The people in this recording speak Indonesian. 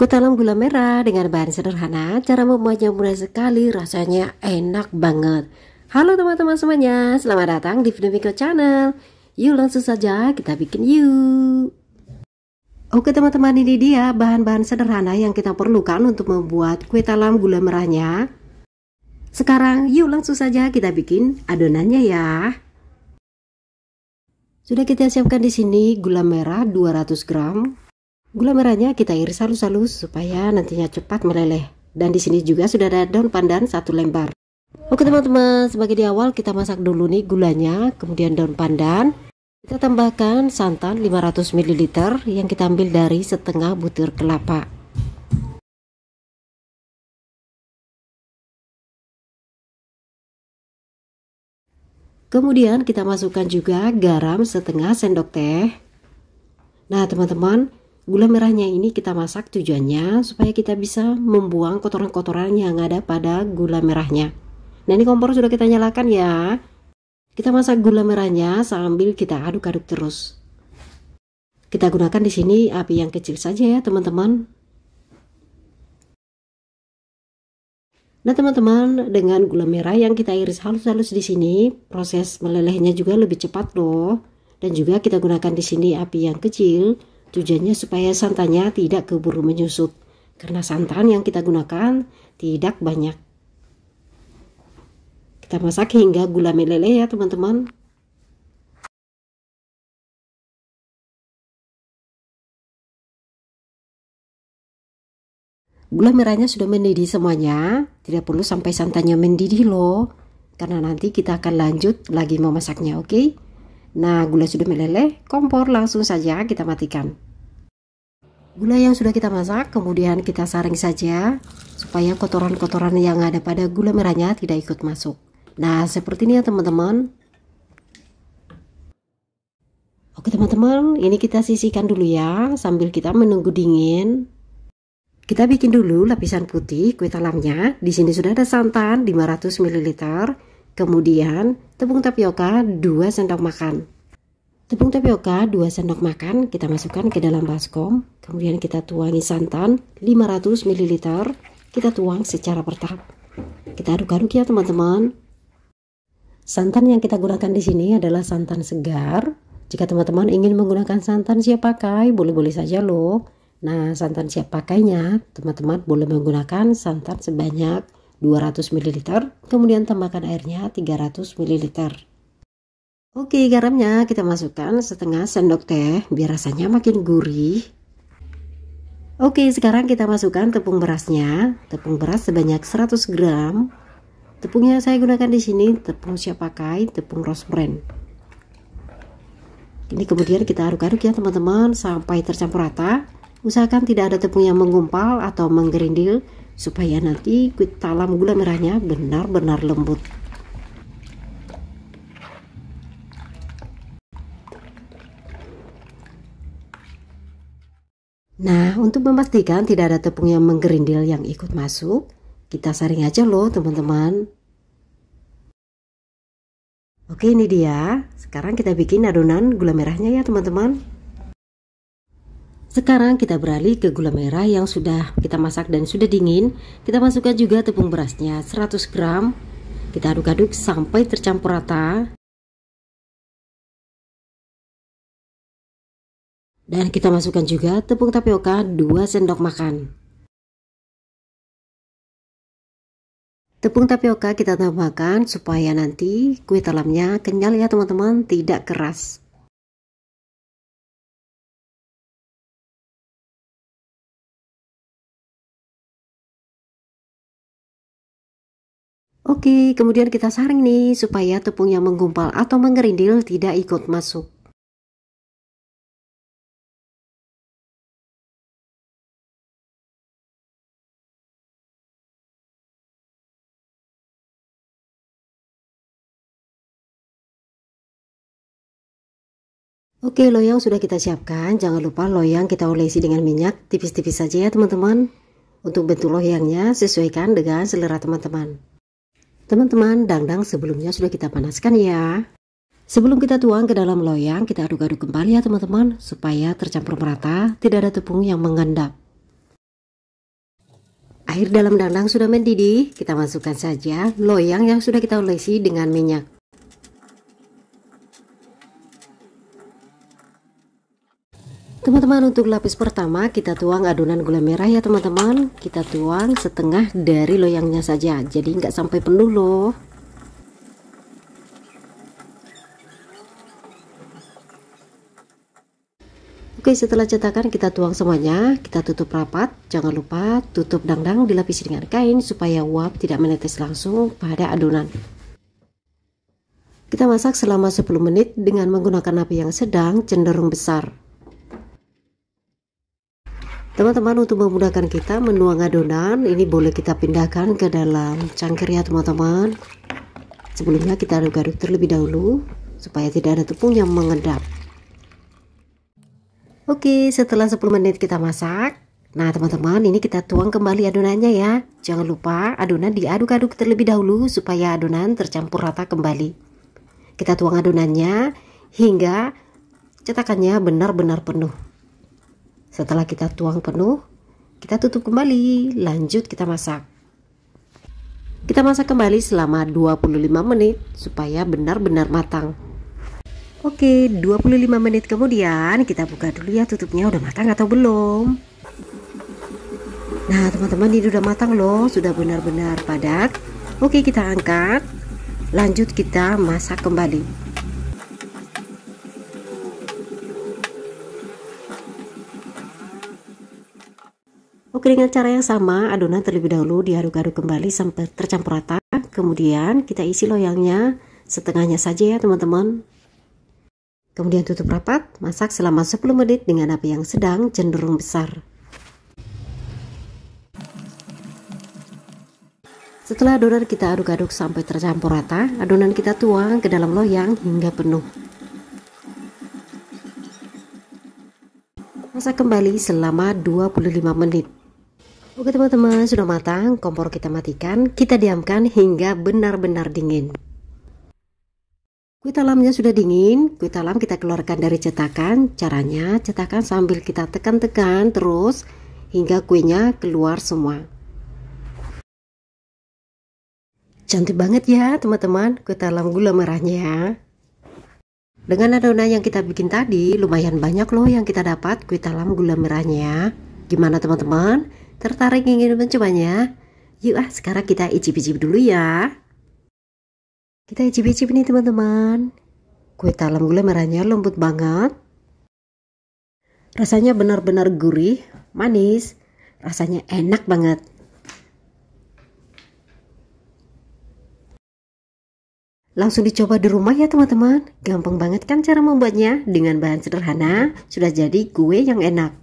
Kutalam gula merah dengan bahan sederhana, cara membuatnya mudah sekali, rasanya enak banget. Halo teman-teman semuanya, selamat datang di video Miko Channel. Yuk langsung saja kita bikin yuk. Oke teman-teman ini dia bahan-bahan sederhana yang kita perlukan untuk membuat kue talam gula merahnya. Sekarang yuk langsung saja kita bikin adonannya ya. Sudah kita siapkan di sini gula merah 200 gram, Gula merahnya kita iris halus-halus supaya nantinya cepat meleleh. Dan di sini juga sudah ada daun pandan satu lembar. Oke teman-teman, sebagai di awal kita masak dulu nih gulanya, kemudian daun pandan. Kita tambahkan santan 500 ml yang kita ambil dari setengah butir kelapa. Kemudian kita masukkan juga garam setengah sendok teh. Nah teman-teman, Gula merahnya ini kita masak tujuannya supaya kita bisa membuang kotoran-kotoran yang ada pada gula merahnya. Nah ini kompor sudah kita nyalakan ya. Kita masak gula merahnya sambil kita aduk-aduk terus. Kita gunakan di sini api yang kecil saja ya teman-teman. Nah teman-teman, dengan gula merah yang kita iris halus-halus di sini, proses melelehnya juga lebih cepat loh. Dan juga kita gunakan di sini api yang kecil Tujuannya supaya santannya tidak keburu menyusut, karena santan yang kita gunakan tidak banyak. Kita masak hingga gula meleleh ya teman-teman. Gula merahnya sudah mendidih semuanya, tidak perlu sampai santannya mendidih loh, karena nanti kita akan lanjut lagi memasaknya, oke? Okay? Nah, gula sudah meleleh, kompor langsung saja kita matikan. Gula yang sudah kita masak kemudian kita saring saja supaya kotoran-kotoran yang ada pada gula merahnya tidak ikut masuk. Nah, seperti ini ya teman-teman. Oke teman-teman, ini kita sisihkan dulu ya sambil kita menunggu dingin. Kita bikin dulu lapisan putih kue talamnya. Di sini sudah ada santan 500 ml Kemudian, tepung tapioka 2 sendok makan. Tepung tapioka 2 sendok makan kita masukkan ke dalam baskom. Kemudian kita tuangi santan 500 ml. Kita tuang secara bertahap. Kita aduk-aduk ya teman-teman. Santan yang kita gunakan di sini adalah santan segar. Jika teman-teman ingin menggunakan santan siap pakai, boleh-boleh saja loh. Nah, santan siap pakainya, teman-teman boleh menggunakan santan sebanyak 200 ml, kemudian tambahkan airnya 300 ml. Oke, garamnya kita masukkan setengah sendok teh biar rasanya makin gurih. Oke, sekarang kita masukkan tepung berasnya. Tepung beras sebanyak 100 gram. Tepung yang saya gunakan di sini tepung siap pakai, tepung rose brand. Ini kemudian kita aduk-aduk ya teman-teman sampai tercampur rata. Usahakan tidak ada tepung yang menggumpal atau menggerindil supaya nanti kulit talam gula merahnya benar-benar lembut Nah, untuk memastikan tidak ada tepung yang menggerindil yang ikut masuk, kita saring aja loh teman-teman. Oke, ini dia. Sekarang kita bikin adonan gula merahnya ya teman-teman. Sekarang kita beralih ke gula merah yang sudah kita masak dan sudah dingin. Kita masukkan juga tepung berasnya 100 gram. Kita aduk-aduk sampai tercampur rata. Dan kita masukkan juga tepung tapioka 2 sendok makan. Tepung tapioka kita tambahkan supaya nanti kue talamnya kenyal ya teman-teman, tidak keras. Oke, kemudian kita saring nih supaya tepung yang menggumpal atau menggerindil tidak ikut masuk. Oke, loyang sudah kita siapkan. Jangan lupa loyang kita olesi dengan minyak tipis-tipis saja ya teman-teman. Untuk bentuk loyangnya sesuaikan dengan selera teman-teman. Teman-teman, dangdang sebelumnya sudah kita panaskan ya. Sebelum kita tuang ke dalam loyang, kita aduk-aduk kembali ya teman-teman, supaya tercampur merata, tidak ada tepung yang mengendap. Air dalam dangdang sudah mendidih, kita masukkan saja loyang yang sudah kita olesi dengan minyak. Teman-teman untuk lapis pertama kita tuang adonan gula merah ya teman-teman Kita tuang setengah dari loyangnya saja Jadi nggak sampai penuh loh Oke setelah cetakan kita tuang semuanya Kita tutup rapat Jangan lupa tutup dangdang dilapisi dengan kain Supaya uap tidak menetes langsung pada adonan Kita masak selama 10 menit dengan menggunakan api yang sedang cenderung besar Teman-teman untuk memudahkan kita menuang adonan ini boleh kita pindahkan ke dalam cangkir ya teman-teman. Sebelumnya kita aduk-aduk terlebih dahulu supaya tidak ada tepung yang mengendap. Oke setelah 10 menit kita masak. Nah teman-teman ini kita tuang kembali adonannya ya. Jangan lupa adonan diaduk-aduk terlebih dahulu supaya adonan tercampur rata kembali. Kita tuang adonannya hingga cetakannya benar-benar penuh. Setelah kita tuang penuh, kita tutup kembali. Lanjut kita masak. Kita masak kembali selama 25 menit supaya benar-benar matang. Oke, 25 menit kemudian kita buka dulu ya tutupnya udah matang atau belum. Nah, teman-teman ini udah matang loh, sudah benar-benar padat. Oke, kita angkat. Lanjut kita masak kembali. Oke dengan cara yang sama, adonan terlebih dahulu diaduk-aduk kembali sampai tercampur rata. Kemudian kita isi loyangnya setengahnya saja ya teman-teman. Kemudian tutup rapat, masak selama 10 menit dengan api yang sedang cenderung besar. Setelah adonan kita aduk-aduk sampai tercampur rata, adonan kita tuang ke dalam loyang hingga penuh. Masak kembali selama 25 menit. Oke teman-teman, sudah matang, kompor kita matikan, kita diamkan hingga benar-benar dingin. Kue talamnya sudah dingin, kue talam kita keluarkan dari cetakan. Caranya cetakan sambil kita tekan-tekan terus hingga kuenya keluar semua. Cantik banget ya teman-teman, kue talam gula merahnya ya. Dengan adonan yang kita bikin tadi, lumayan banyak loh yang kita dapat kue talam gula merahnya ya. Gimana teman-teman? Tertarik ingin mencobanya? Yuk ah sekarang kita icip-icip dulu ya. Kita icip-icip nih teman-teman. Kue talam gula merahnya lembut banget. Rasanya benar-benar gurih, manis. Rasanya enak banget. Langsung dicoba di rumah ya teman-teman. Gampang banget kan cara membuatnya. Dengan bahan sederhana, sudah jadi kue yang enak.